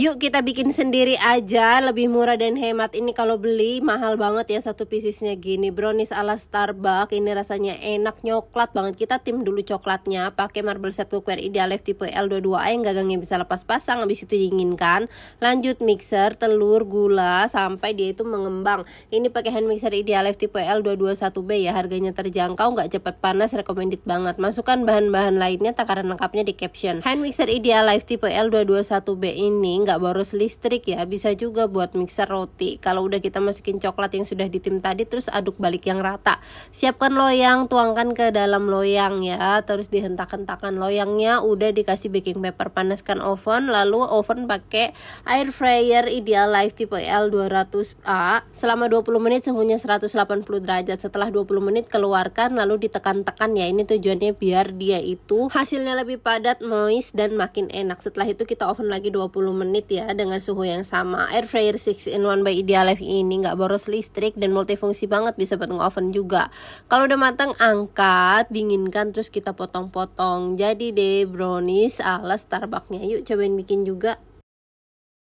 Yuk kita bikin sendiri aja, lebih murah dan hemat. Ini kalau beli mahal banget ya satu piecesnya gini. Brownies ala Starbucks, ini rasanya enak nyoklat banget. Kita tim dulu coklatnya, pakai marble set cookware life tipe L22A yang gagangnya bisa lepas pasang, habis itu dinginkan. Lanjut mixer, telur, gula sampai dia itu mengembang. Ini pakai hand mixer life tipe L221B ya, harganya terjangkau, nggak cepat panas, recommended banget. Masukkan bahan-bahan lainnya, takaran lengkapnya di caption. Hand mixer life tipe L221B ini nggak boros listrik ya bisa juga buat mixer roti kalau udah kita masukin coklat yang sudah ditim tadi terus aduk balik yang rata siapkan loyang tuangkan ke dalam loyang ya terus dihentak-hentakan loyangnya udah dikasih baking paper panaskan oven lalu oven pakai air fryer ideal life tipe L200A selama 20 menit suhunya 180 derajat setelah 20 menit keluarkan lalu ditekan-tekan ya ini tujuannya biar dia itu hasilnya lebih padat moist dan makin enak setelah itu kita oven lagi 20 menit menit ya dengan suhu yang sama. Air fryer 6 in 1 by Idealife ini nggak boros listrik dan multifungsi banget bisa buat oven juga. Kalau udah matang angkat, dinginkan terus kita potong-potong. Jadi deh brownies ala starbucknya Yuk cobain bikin juga.